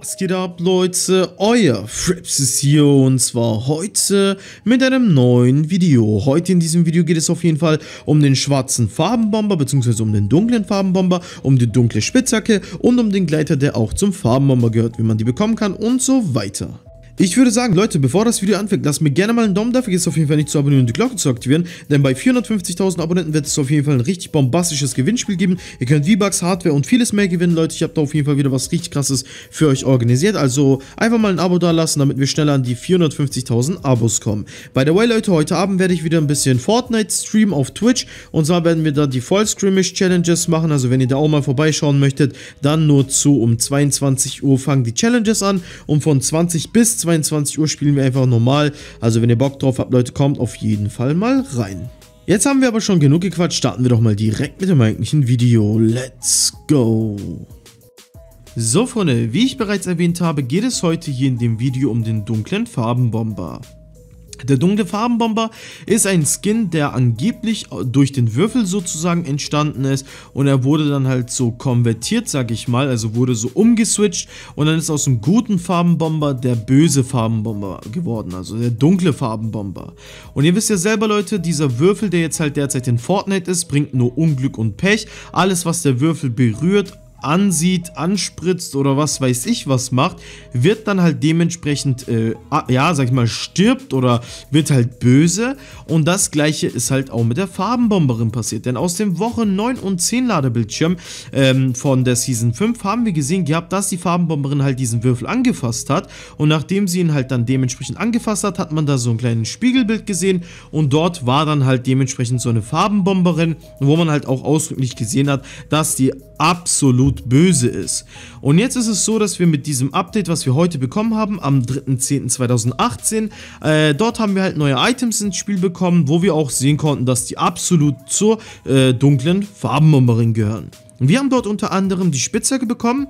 Was geht ab Leute, euer Fraps ist hier und zwar heute mit einem neuen Video. Heute in diesem Video geht es auf jeden Fall um den schwarzen Farbenbomber bzw. um den dunklen Farbenbomber, um die dunkle Spitzhacke und um den Gleiter, der auch zum Farbenbomber gehört, wie man die bekommen kann und so weiter. Ich würde sagen, Leute, bevor das Video anfängt, lasst mir gerne mal einen Daumen da, vergesst auf jeden Fall nicht zu abonnieren und die Glocke zu aktivieren, denn bei 450.000 Abonnenten wird es auf jeden Fall ein richtig bombastisches Gewinnspiel geben. Ihr könnt V-Bucks, Hardware und vieles mehr gewinnen, Leute. Ich habe da auf jeden Fall wieder was richtig krasses für euch organisiert, also einfach mal ein Abo da lassen, damit wir schneller an die 450.000 Abos kommen. By the way, Leute, heute Abend werde ich wieder ein bisschen Fortnite streamen auf Twitch und zwar werden wir da die Voll-Scrimmage-Challenges machen, also wenn ihr da auch mal vorbeischauen möchtet, dann nur zu um 22 Uhr fangen die Challenges an und von 20 bis 20 22 Uhr spielen wir einfach normal. Also wenn ihr Bock drauf habt, Leute, kommt auf jeden Fall mal rein. Jetzt haben wir aber schon genug gequatscht, starten wir doch mal direkt mit dem eigentlichen Video. Let's go! So Freunde, wie ich bereits erwähnt habe, geht es heute hier in dem Video um den dunklen Farbenbomber. Der dunkle Farbenbomber ist ein Skin, der angeblich durch den Würfel sozusagen entstanden ist und er wurde dann halt so konvertiert, sag ich mal, also wurde so umgeswitcht und dann ist aus dem guten Farbenbomber der böse Farbenbomber geworden, also der dunkle Farbenbomber. Und ihr wisst ja selber, Leute, dieser Würfel, der jetzt halt derzeit in Fortnite ist, bringt nur Unglück und Pech. Alles, was der Würfel berührt, ansieht, anspritzt oder was weiß ich was macht, wird dann halt dementsprechend, äh, ja, sag ich mal, stirbt oder wird halt böse. Und das gleiche ist halt auch mit der Farbenbomberin passiert. Denn aus dem Wochen 9 und 10 Ladebildschirm ähm, von der Season 5 haben wir gesehen gehabt, dass die Farbenbomberin halt diesen Würfel angefasst hat. Und nachdem sie ihn halt dann dementsprechend angefasst hat, hat man da so ein kleines Spiegelbild gesehen. Und dort war dann halt dementsprechend so eine Farbenbomberin, wo man halt auch ausdrücklich gesehen hat, dass die absolut absolut böse ist. Und jetzt ist es so, dass wir mit diesem Update, was wir heute bekommen haben, am 3.10.2018, äh, dort haben wir halt neue Items ins Spiel bekommen, wo wir auch sehen konnten, dass die absolut zur äh, dunklen Farbenbomberin gehören. Wir haben dort unter anderem die Spitzhacke bekommen,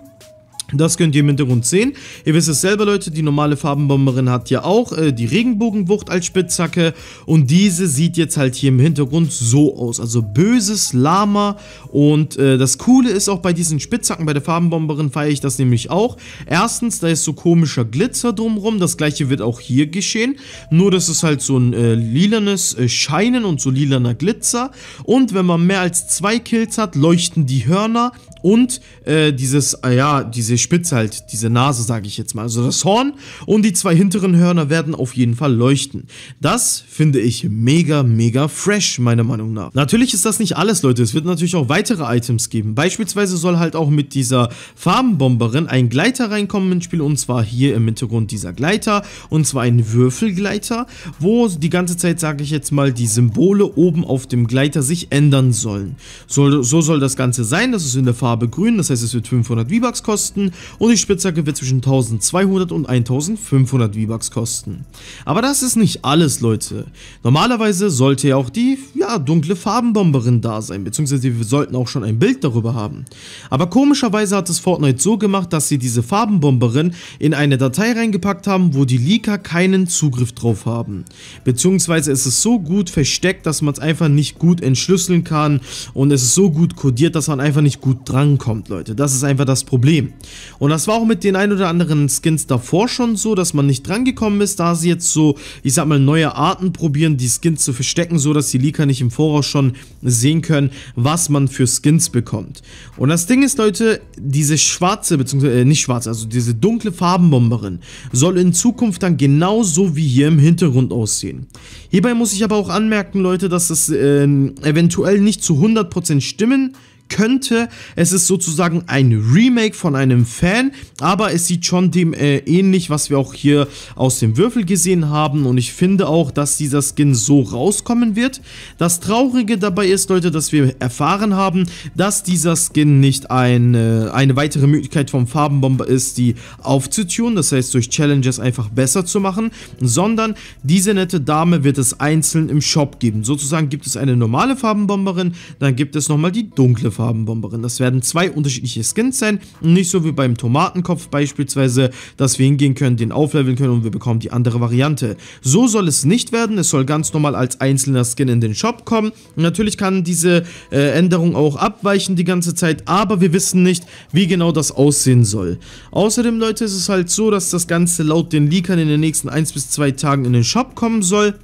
das könnt ihr im Hintergrund sehen. Ihr wisst es selber, Leute, die normale Farbenbomberin hat ja auch äh, die Regenbogenwucht als Spitzhacke. Und diese sieht jetzt halt hier im Hintergrund so aus. Also böses Lama. Und äh, das Coole ist auch bei diesen Spitzhacken, bei der Farbenbomberin feiere ich das nämlich auch. Erstens, da ist so komischer Glitzer drumrum. Das gleiche wird auch hier geschehen. Nur, das ist halt so ein äh, lilanes äh, Scheinen und so lilaner Glitzer. Und wenn man mehr als zwei Kills hat, leuchten die Hörner und äh, dieses, äh, ja, diese Spitze halt, diese Nase, sage ich jetzt mal. Also das Horn und die zwei hinteren Hörner werden auf jeden Fall leuchten. Das finde ich mega, mega fresh, meiner Meinung nach. Natürlich ist das nicht alles, Leute. Es wird natürlich auch weitere Items geben. Beispielsweise soll halt auch mit dieser Farbenbomberin ein Gleiter reinkommen ins Spiel und zwar hier im Hintergrund dieser Gleiter und zwar ein Würfelgleiter, wo die ganze Zeit, sage ich jetzt mal, die Symbole oben auf dem Gleiter sich ändern sollen. So, so soll das Ganze sein. Das ist in der Farbe Farbe grün, das heißt es wird 500 V-Bucks kosten und die Spitzhacke wird zwischen 1200 und 1500 V-Bucks kosten. Aber das ist nicht alles, Leute. Normalerweise sollte ja auch die, ja, dunkle Farbenbomberin da sein, beziehungsweise wir sollten auch schon ein Bild darüber haben. Aber komischerweise hat es Fortnite so gemacht, dass sie diese Farbenbomberin in eine Datei reingepackt haben, wo die Leaker keinen Zugriff drauf haben. Beziehungsweise ist es so gut versteckt, dass man es einfach nicht gut entschlüsseln kann und es ist so gut kodiert, dass man einfach nicht gut dran rankommt, Leute. Das ist einfach das Problem. Und das war auch mit den ein oder anderen Skins davor schon so, dass man nicht drangekommen ist, da sie jetzt so, ich sag mal, neue Arten probieren, die Skins zu verstecken, so dass die Leaker nicht im Voraus schon sehen können, was man für Skins bekommt. Und das Ding ist, Leute, diese schwarze, beziehungsweise, äh, nicht schwarze, also diese dunkle Farbenbomberin soll in Zukunft dann genauso wie hier im Hintergrund aussehen. Hierbei muss ich aber auch anmerken, Leute, dass das äh, eventuell nicht zu 100% stimmen könnte. Es ist sozusagen ein Remake von einem Fan, aber es sieht schon dem äh, ähnlich, was wir auch hier aus dem Würfel gesehen haben. Und ich finde auch, dass dieser Skin so rauskommen wird. Das Traurige dabei ist, Leute, dass wir erfahren haben, dass dieser Skin nicht ein, äh, eine weitere Möglichkeit vom Farbenbomber ist, die aufzutun, das heißt durch Challenges einfach besser zu machen, sondern diese nette Dame wird es einzeln im Shop geben. Sozusagen gibt es eine normale Farbenbomberin, dann gibt es nochmal die dunkle Farbenbomberin. Farbenbomberin. Das werden zwei unterschiedliche Skins sein. Nicht so wie beim Tomatenkopf beispielsweise, dass wir hingehen können, den aufleveln können und wir bekommen die andere Variante. So soll es nicht werden. Es soll ganz normal als einzelner Skin in den Shop kommen. Natürlich kann diese äh, Änderung auch abweichen die ganze Zeit, aber wir wissen nicht, wie genau das aussehen soll. Außerdem, Leute, ist es halt so, dass das Ganze laut den Leakern in den nächsten 1 bis 2 Tagen in den Shop kommen soll.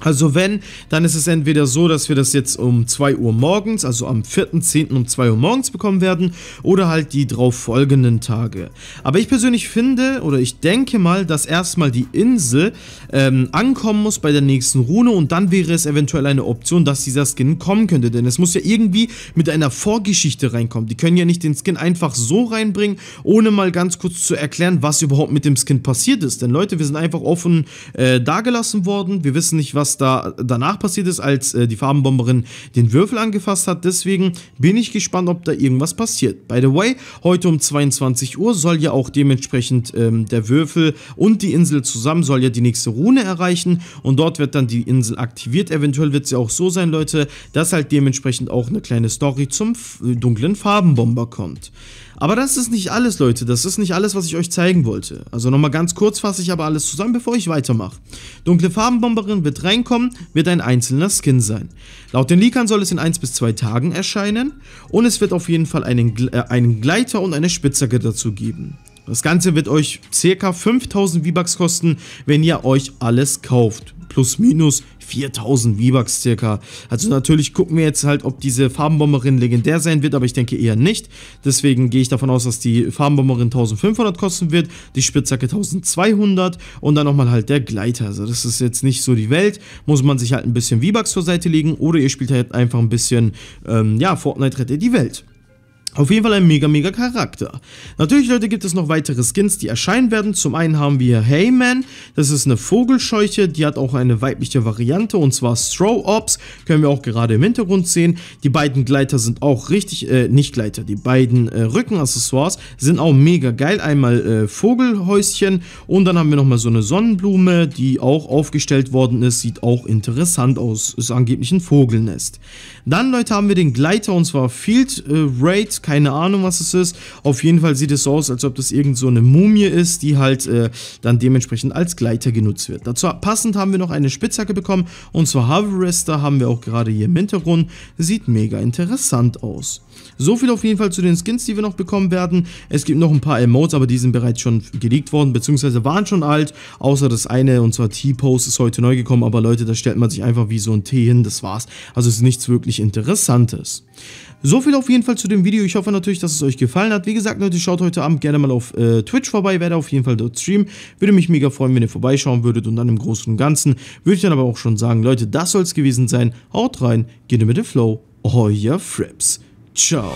Also wenn, dann ist es entweder so, dass wir das jetzt um 2 Uhr morgens, also am 4.10. um 2 Uhr morgens bekommen werden oder halt die drauf folgenden Tage. Aber ich persönlich finde oder ich denke mal, dass erstmal die Insel ähm, ankommen muss bei der nächsten Rune und dann wäre es eventuell eine Option, dass dieser Skin kommen könnte, denn es muss ja irgendwie mit einer Vorgeschichte reinkommen. Die können ja nicht den Skin einfach so reinbringen, ohne mal ganz kurz zu erklären, was überhaupt mit dem Skin passiert ist. Denn Leute, wir sind einfach offen äh, dagelassen worden, wir wissen nicht, was was da danach passiert ist, als äh, die Farbenbomberin den Würfel angefasst hat. Deswegen bin ich gespannt, ob da irgendwas passiert. By the way, heute um 22 Uhr soll ja auch dementsprechend ähm, der Würfel und die Insel zusammen soll ja die nächste Rune erreichen und dort wird dann die Insel aktiviert. Eventuell wird es ja auch so sein, Leute, dass halt dementsprechend auch eine kleine Story zum äh, dunklen Farbenbomber kommt. Aber das ist nicht alles, Leute. Das ist nicht alles, was ich euch zeigen wollte. Also nochmal ganz kurz fasse ich aber alles zusammen, bevor ich weitermache. Dunkle Farbenbomberin wird reinkommen, wird ein einzelner Skin sein. Laut den Leakern soll es in 1 bis 2 Tagen erscheinen und es wird auf jeden Fall einen, äh, einen Gleiter und eine Spitzhacke dazu geben. Das Ganze wird euch ca. 5000 V-Bucks kosten, wenn ihr euch alles kauft. Plus minus 4000 V-Bucks circa. Also natürlich gucken wir jetzt halt, ob diese Farbenbomberin legendär sein wird, aber ich denke eher nicht. Deswegen gehe ich davon aus, dass die Farbenbomberin 1500 kosten wird, die Spitzhacke 1200 und dann nochmal halt der Gleiter. Also das ist jetzt nicht so die Welt. Muss man sich halt ein bisschen V-Bucks zur Seite legen oder ihr spielt halt einfach ein bisschen, ähm, ja, Fortnite rettet die Welt. Auf jeden Fall ein mega, mega Charakter. Natürlich, Leute, gibt es noch weitere Skins, die erscheinen werden. Zum einen haben wir Heyman, das ist eine Vogelscheuche, die hat auch eine weibliche Variante, und zwar Stroh Ops, können wir auch gerade im Hintergrund sehen. Die beiden Gleiter sind auch richtig, äh, nicht Gleiter, die beiden äh, Rückenaccessoires sind auch mega geil. Einmal äh, Vogelhäuschen und dann haben wir nochmal so eine Sonnenblume, die auch aufgestellt worden ist, sieht auch interessant aus, ist angeblich ein Vogelnest. Dann, Leute, haben wir den Gleiter, und zwar Field äh, Raid keine Ahnung, was es ist. Auf jeden Fall sieht es so aus, als ob das irgend so eine Mumie ist, die halt äh, dann dementsprechend als Gleiter genutzt wird. Dazu passend haben wir noch eine Spitzhacke bekommen und zwar Harvester haben wir auch gerade hier im Hintergrund. Sieht mega interessant aus. So viel auf jeden Fall zu den Skins, die wir noch bekommen werden. Es gibt noch ein paar Emotes, aber die sind bereits schon geleakt worden, beziehungsweise waren schon alt, außer das eine, und zwar T-Post ist heute neu gekommen, aber Leute, da stellt man sich einfach wie so ein T hin, das war's. Also es ist nichts wirklich Interessantes. So viel auf jeden Fall zu dem Video. Ich ich hoffe natürlich, dass es euch gefallen hat. Wie gesagt, Leute, schaut heute Abend gerne mal auf äh, Twitch vorbei. Werde auf jeden Fall dort streamen. Würde mich mega freuen, wenn ihr vorbeischauen würdet. Und dann im Großen und Ganzen würde ich dann aber auch schon sagen, Leute, das soll es gewesen sein. Haut rein, geht mit dem Flow. Euer Frips. Ciao.